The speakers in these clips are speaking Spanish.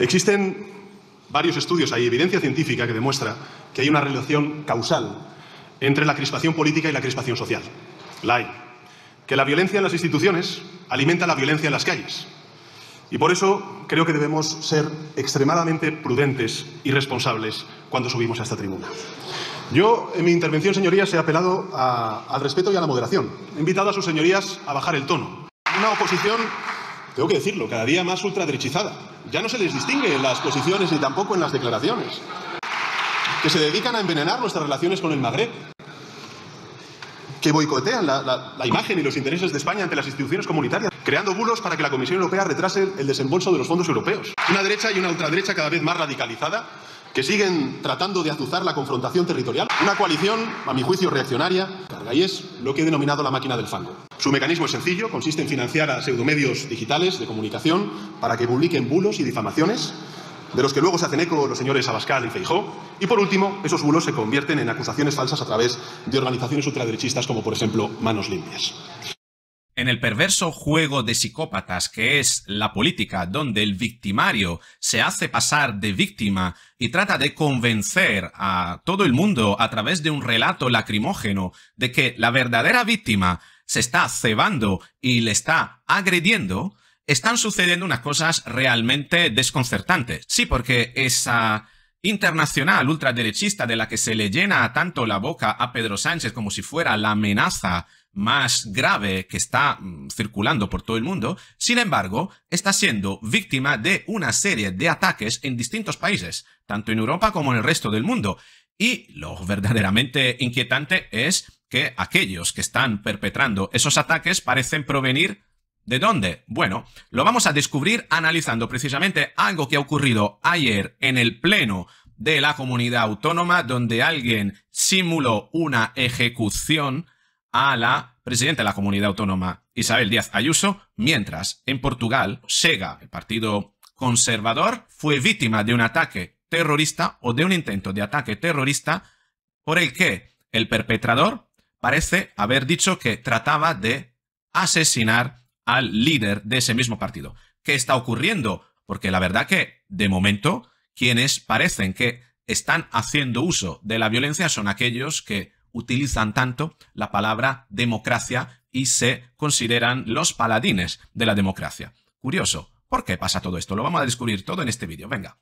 Existen varios estudios, hay evidencia científica que demuestra que hay una relación causal entre la crispación política y la crispación social. La hay. Que la violencia en las instituciones alimenta la violencia en las calles. Y por eso creo que debemos ser extremadamente prudentes y responsables cuando subimos a esta tribuna. Yo, en mi intervención, señorías, he apelado al respeto y a la moderación. He invitado a sus señorías a bajar el tono. Una oposición, tengo que decirlo, cada día más ultraderechizada ya no se les distingue en las posiciones ni tampoco en las declaraciones, que se dedican a envenenar nuestras relaciones con el Magreb, que boicotean la, la, imagen y los intereses de España ante las instituciones comunitarias, creando bulos para que la Comisión Europea retrase el desembolso de los fondos europeos. Una derecha y una ultraderecha cada vez más radicalizada que siguen tratando de azuzar la confrontación territorial. Una coalición, a mi juicio, reaccionaria, y es lo que he denominado la máquina del fango. Su mecanismo es sencillo, consiste en financiar a pseudomedios digitales de comunicación para que publiquen bulos y difamaciones, de los que luego se hacen eco los señores Abascal y Feijó. Y por último, esos bulos se convierten en acusaciones falsas a través de organizaciones ultraderechistas como, por ejemplo, Manos Limpias. En el perverso juego de psicópatas que es la política, donde el victimario se hace pasar de víctima y trata de convencer a todo el mundo a través de un relato lacrimógeno de que la verdadera víctima se está cebando y le está agrediendo, están sucediendo unas cosas realmente desconcertantes. Sí, porque esa internacional ultraderechista de la que se le llena tanto la boca a Pedro Sánchez como si fuera la amenaza más grave que está mm, circulando por todo el mundo, sin embargo, está siendo víctima de una serie de ataques en distintos países, tanto en Europa como en el resto del mundo. Y lo verdaderamente inquietante es que aquellos que están perpetrando esos ataques parecen provenir ¿De dónde? Bueno, lo vamos a descubrir analizando precisamente algo que ha ocurrido ayer en el Pleno de la Comunidad Autónoma, donde alguien simuló una ejecución a la presidenta de la comunidad autónoma, Isabel Díaz Ayuso, mientras en Portugal, Sega, el partido conservador, fue víctima de un ataque terrorista o de un intento de ataque terrorista por el que el perpetrador parece haber dicho que trataba de asesinar al líder de ese mismo partido. ¿Qué está ocurriendo? Porque la verdad que, de momento, quienes parecen que están haciendo uso de la violencia son aquellos que utilizan tanto la palabra democracia y se consideran los paladines de la democracia. Curioso, ¿por qué pasa todo esto? Lo vamos a descubrir todo en este vídeo, venga.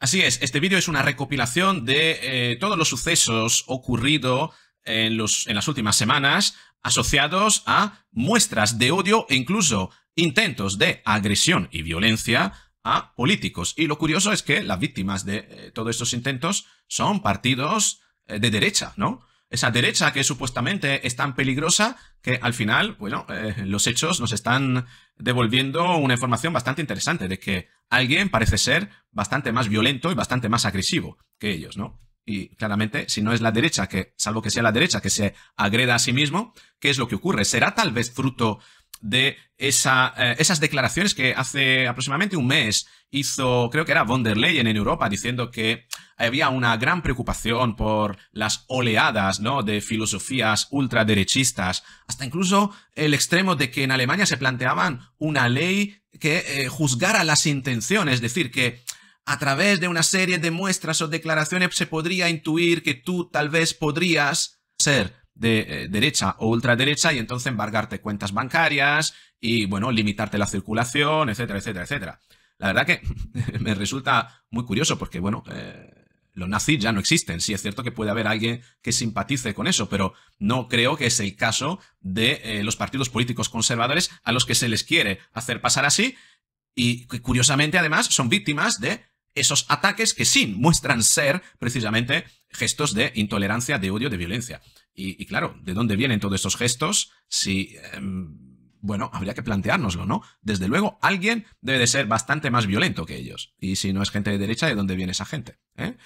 Así es, este vídeo es una recopilación de eh, todos los sucesos ocurridos en, las últimas semanas asociados a muestras de odio e incluso intentos de agresión y violencia a políticos. Y lo curioso es que las víctimas de eh, todos estos intentos son partidos eh, de derecha, ¿no? Esa derecha que supuestamente es tan peligrosa que al final, bueno, eh, los hechos nos están devolviendo una información bastante interesante de que alguien parece ser bastante más violento y bastante más agresivo que ellos, ¿no? y claramente, si no es la derecha, que salvo que sea la derecha que se agreda a sí mismo, ¿qué es lo que ocurre? ¿Será tal vez fruto de esa, eh, esas declaraciones que hace aproximadamente un mes hizo, creo que era von der Leyen en Europa, diciendo que había una gran preocupación por las oleadas ¿no? de filosofías ultraderechistas, hasta incluso el extremo de que en Alemania se planteaban una ley que eh, juzgara las intenciones, es decir, que a través de una serie de muestras o declaraciones se podría intuir que tú tal vez podrías ser de eh, derecha o ultraderecha y entonces embargarte cuentas bancarias y, bueno, limitarte la circulación, etcétera, etcétera, etcétera. La verdad que me resulta muy curioso porque, bueno, eh, los nazis ya no existen. Sí, es cierto que puede haber alguien que simpatice con eso, pero no creo que es el caso de eh, los partidos políticos conservadores a los que se les quiere hacer pasar así y, curiosamente, además, son víctimas de esos ataques que sí muestran ser precisamente gestos de intolerancia, de odio, de violencia. Y, claro, ¿de dónde vienen todos estos gestos? Si... Em, bueno, habría que planteárnoslo, ¿no? Desde luego, alguien debe de ser bastante más violento que ellos. Y si no es gente de derecha, ¿de dónde viene esa gente? ¿Eh?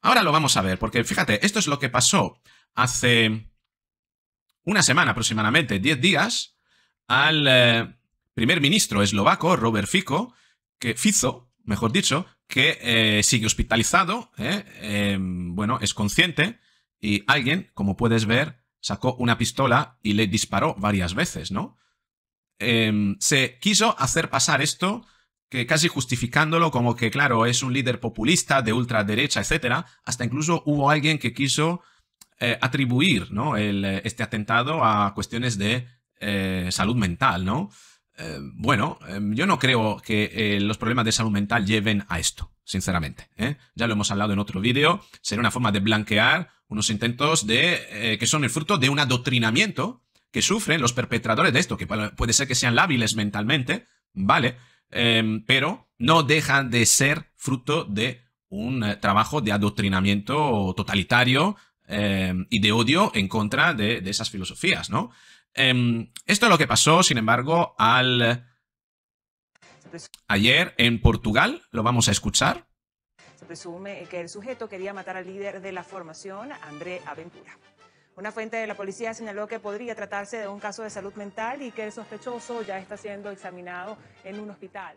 Ahora lo vamos a ver, porque fíjate, esto es lo que pasó hace una semana aproximadamente, 10 días, al eh, primer ministro eslovaco, Robert Fico, que Fizo, mejor dicho, que eh, sigue hospitalizado, ¿eh? em, bueno, es consciente y alguien, como puedes ver, sacó una pistola y le disparó varias veces, ¿no? Em, se quiso hacer pasar esto que casi justificándolo como que, claro, es un líder populista de ultraderecha, etc., hasta incluso hubo alguien que quiso eh, atribuir ¿no? este atentado a cuestiones de salud mental, ¿no? Eh, bueno, eh, yo no creo que eh, los problemas de salud mental lleven a esto, sinceramente. Ya lo hemos hablado en otro vídeo, será una forma de blanquear unos intentos de, que son el fruto de un adoctrinamiento que sufren los perpetradores de esto, que puede ser que sean lábiles mentalmente, ¿vale? Em, pero no dejan de ser fruto de un trabajo de adoctrinamiento totalitario em, y de odio en contra de esas filosofías, ¿no? Em, esto es lo que pasó, sin embargo, al... Ayer en Portugal, lo vamos a escuchar. Se presume que el sujeto quería matar al líder de la formación, André Aventura. Una fuente de la policía señaló que podría tratarse de un caso de salud mental y que el sospechoso ya está siendo examinado en un hospital.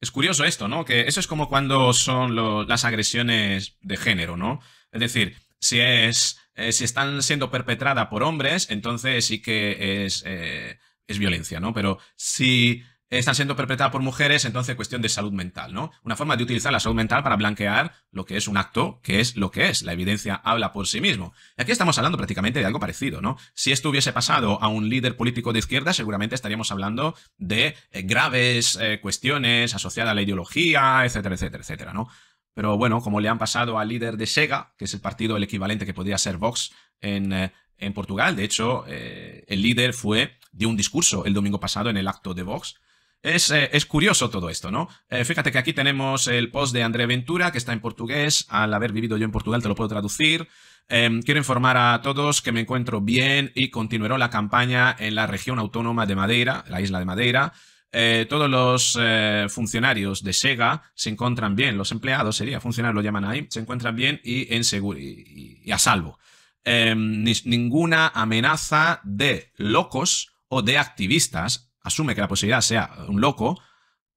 Es curioso esto, ¿no? Que eso es como cuando son las agresiones de género, ¿no? Es decir, si es eh, si están siendo perpetradas por hombres, entonces sí que es, eh, es violencia, ¿no? Pero si están siendo perpetradas por mujeres, entonces cuestión de salud mental, ¿no? Una forma de utilizar la salud mental para blanquear lo que es un acto, que es lo que es. La evidencia habla por sí mismo. Y aquí estamos hablando prácticamente de algo parecido, ¿no? Si esto hubiese pasado a un líder político de izquierda, seguramente estaríamos hablando de eh, graves cuestiones asociadas a la ideología, etcétera, etcétera, etcétera, ¿no? Pero bueno, como le han pasado al líder de Sega, que es el partido, el equivalente que podría ser Vox en, eh, Portugal. De hecho, eh, el líder fue, dio un discurso el domingo pasado en el acto de Vox. Es, eh, es curioso todo esto, ¿no? fíjate que aquí tenemos el post de André Ventura, que está en portugués. Al haber vivido yo en Portugal, te lo puedo traducir. Em, quiero informar a todos que me encuentro bien y continuaré la campaña en la región autónoma de Madeira, la isla de Madeira. Eh, todos los eh, funcionarios de Sega se encuentran bien, los empleados sería, funcionarios lo llaman ahí, se encuentran bien y, en seguro, y, a salvo. Em, ninguna amenaza de locos o de activistas, asume que la posibilidad sea un loco,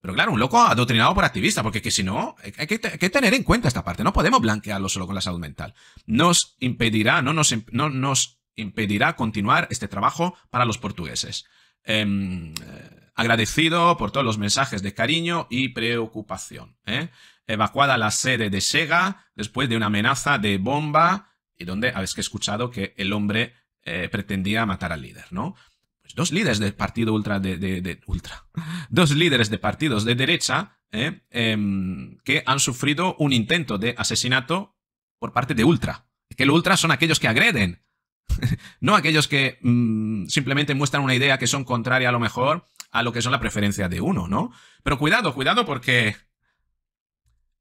pero claro, un loco adoctrinado por activistas, porque que si no, hay que, tener en cuenta esta parte, no podemos blanquearlo solo con la salud mental. Nos impedirá, no nos, nos impedirá continuar este trabajo para los portugueses. Em, eh, Agradecido por todos los mensajes de cariño y preocupación. ¿eh? Evacuada la sede de Sega después de una amenaza de bomba y donde habéis que escuchado que el hombre eh, pretendía matar al líder, ¿no? Pues dos líderes del partido ultra de, ultra, dos líderes de partidos de derecha ¿eh? em, que han sufrido un intento de asesinato por parte de ultra. Que el ultra son aquellos que agreden, no aquellos que mm, simplemente muestran una idea que son contraria a lo mejor a lo que son la preferencia de uno, ¿no? Pero cuidado, cuidado porque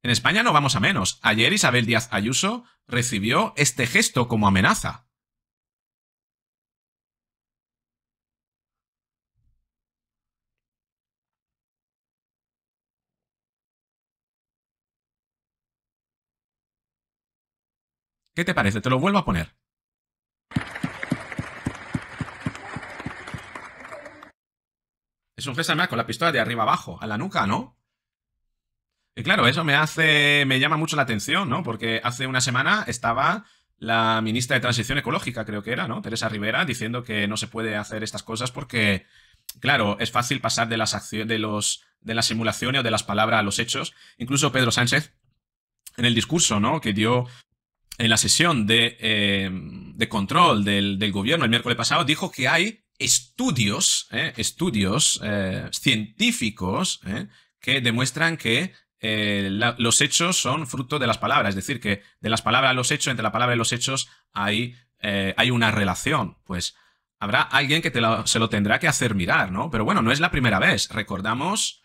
en España no vamos a menos. Ayer Isabel Díaz Ayuso recibió este gesto como amenaza. ¿Qué te parece? Te lo vuelvo a poner. Es un con la pistola de arriba abajo, a la nuca, ¿no? Y claro, eso me hace. me llama mucho la atención, ¿no? Porque hace una semana estaba la ministra de Transición Ecológica, creo que era, ¿no? Teresa Rivera, diciendo que no se puede hacer estas cosas porque. Claro, es fácil pasar de las acciones, de los. de las simulaciones o de las palabras a los hechos. Incluso Pedro Sánchez, en el discurso, ¿no? Que dio en la sesión de, eh, control del, gobierno el miércoles pasado, dijo que hay estudios, eh, estudios eh, científicos eh, que demuestran que los hechos son fruto de las palabras, es decir, que de las palabras a los hechos, entre la palabra y los hechos hay, hay una relación. Pues habrá alguien que se lo tendrá que hacer mirar, ¿no? Pero bueno, no es la primera vez. Recordamos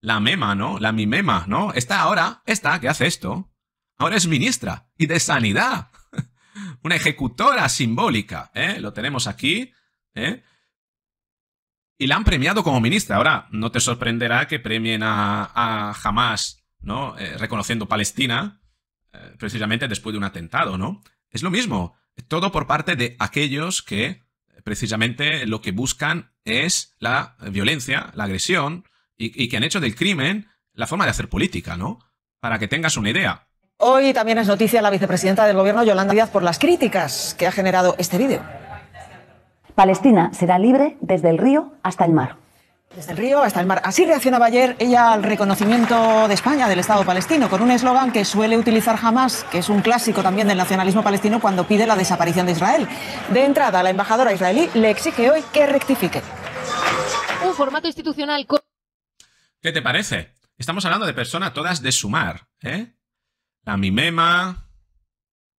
la mema, ¿no? La mimema, ¿no? Esta ahora, esta que hace esto, ahora es ministra y de sanidad. Una ejecutora simbólica, ¿eh? Lo tenemos aquí ¿eh? Y la han premiado como ministra. Ahora, no te sorprenderá que premien a, Hamas, ¿no? Eh, reconociendo Palestina, eh, precisamente después de un atentado, ¿no? Es lo mismo. Todo por parte de aquellos que, precisamente, lo que buscan es la violencia, la agresión, y, y que han hecho del crimen la forma de hacer política, ¿no? Para que tengas una idea. Hoy también es noticia la vicepresidenta del gobierno, Yolanda Díaz, por las críticas que ha generado este vídeo. Palestina será libre desde el río hasta el mar. Desde el río hasta el mar. Así reaccionaba ayer ella al reconocimiento de España del Estado palestino, con un eslogan que suele utilizar jamás, que es un clásico también del nacionalismo palestino cuando pide la desaparición de Israel. De entrada, la embajadora israelí le exige hoy que rectifique. Un formato institucional. ¿Qué te parece? Estamos hablando de personas todas de sumar, ¿eh? La Mimema,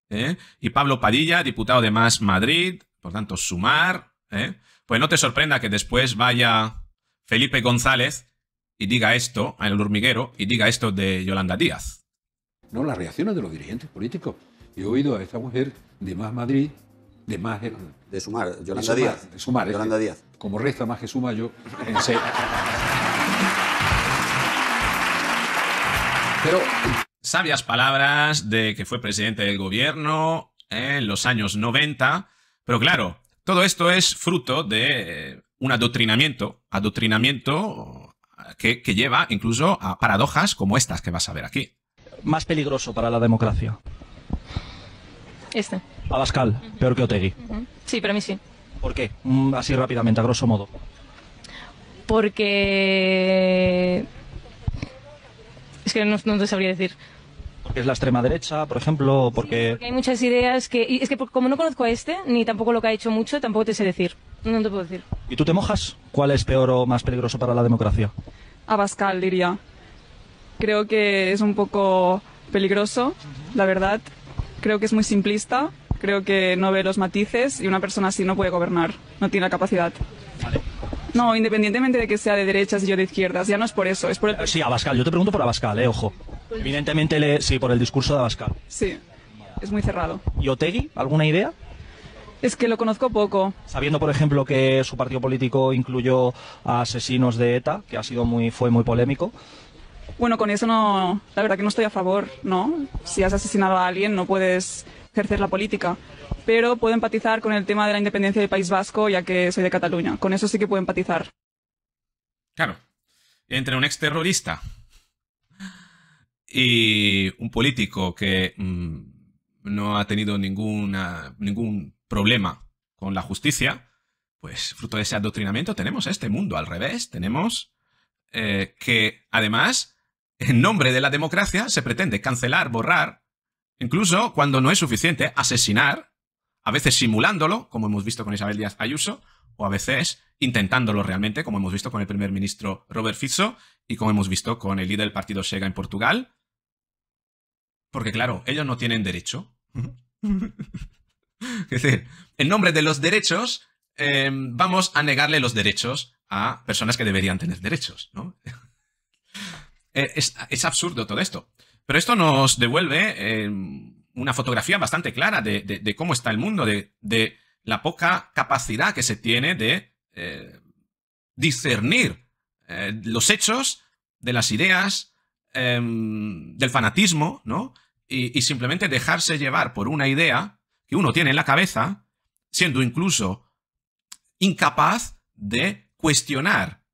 ¿eh? Y Pablo Padilla, diputado de Más Madrid, por tanto, sumar. ¿eh? Pues no te sorprenda que después vaya Felipe González y diga esto en el hormiguero y diga esto de Yolanda Díaz. No, las reacciones de los dirigentes políticos. he oído a esta mujer de Más Madrid, de Más... De Sumar, Yolanda Díaz. De Sumar. Yolanda Díaz. Como resta más que suma, yo pensé... Pero... Sabias palabras de que fue presidente del gobierno en los años 90 pero claro, todo esto es fruto de eh, un adoctrinamiento, adoctrinamiento eh, que, lleva incluso a paradojas como estas que vas a ver aquí. Más peligroso para la democracia. Este. Abascal, peor que Otegui. Sí, para mí sí. ¿Por qué? Mm, así rápidamente, a grosso modo. Porque... Es que no te sabría decir porque es la extrema derecha, por ejemplo, porque... porque hay muchas ideas que... es que como no conozco a este, ni tampoco lo que ha hecho mucho, tampoco te sé decir. No te puedo decir. ¿Y tú te mojas? ¿Cuál es peor o más peligroso para la democracia? Abascal, diría. Creo que es un poco peligroso, la verdad. Creo que es muy simplista, creo que no ve los matices y una persona así no puede gobernar, no tiene la capacidad. Vale. No, independientemente de que sea de derechas y yo de izquierdas, ya no es por eso, es por el... Sí, Abascal, yo te pregunto por Abascal, eh, ojo. Evidentemente, le... sí, por el discurso de Abascal. Sí, es muy cerrado. ¿Y Otegui, alguna idea? Es que lo conozco poco. Sabiendo, por ejemplo, que su partido político incluyó a asesinos de ETA, que ha sido muy, fue muy polémico. Bueno, con eso no, la verdad que no estoy a favor, ¿no? Si has asesinado a alguien no puedes ejercer la política, pero puedo empatizar con el tema de la independencia del País Vasco, ya que soy de Cataluña. Con eso sí que puedo empatizar. Claro. Entre un exterrorista y un político que mm, no ha tenido ninguna, ningún problema con la justicia, pues fruto de ese adoctrinamiento tenemos este mundo al revés. Tenemos eh, que, además, en nombre de la democracia se pretende cancelar, borrar Incluso cuando no es suficiente asesinar, a veces simulándolo, como hemos visto con Isabel Díaz Ayuso, o a veces intentándolo realmente, como hemos visto con el primer ministro Robert Fizzo y como hemos visto con el líder del partido Sega en Portugal. Porque claro, ellos no tienen derecho. es decir, en nombre de los derechos, eh, vamos a negarle los derechos a personas que deberían tener derechos, ¿no? Eh, es absurdo todo esto. Pero esto nos devuelve eh, una fotografía bastante clara de, cómo está el mundo, de, la poca capacidad que se tiene de eh, discernir eh, los hechos de las ideas, em, del fanatismo, Y, y simplemente dejarse llevar por una idea que uno tiene en la cabeza, siendo incluso incapaz de cuestionar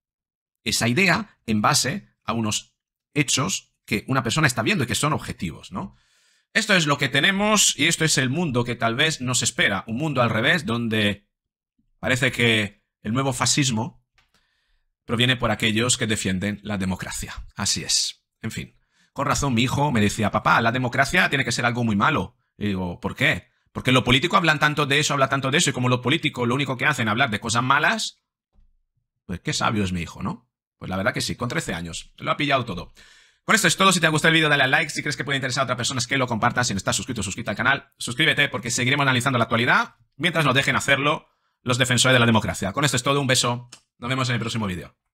esa idea en base a unos hechos que una persona está viendo y que son objetivos, ¿no? Esto es lo que tenemos y esto es el mundo que tal vez nos espera, un mundo al revés donde parece que el nuevo fascismo proviene por aquellos que defienden la democracia. Así es. En fin, con razón mi hijo me decía, papá, la democracia tiene que ser algo muy malo. Y digo, ¿por qué? Porque lo político... hablan tanto de eso, hablan tanto de eso, y como lo político... lo único que hacen es hablar de cosas malas, pues qué sabio es mi hijo, ¿no? Pues la verdad que sí, con 13 años, lo ha pillado todo. Con esto es todo. Si te ha gustado el vídeo, dale a like. Si crees que puede interesar a otras personas, que lo compartas. Si no estás suscrito, suscríbete al canal. Suscríbete porque seguiremos analizando la actualidad mientras nos dejen hacerlo los defensores de la democracia. Con esto es todo. Un beso. Nos vemos en el próximo vídeo.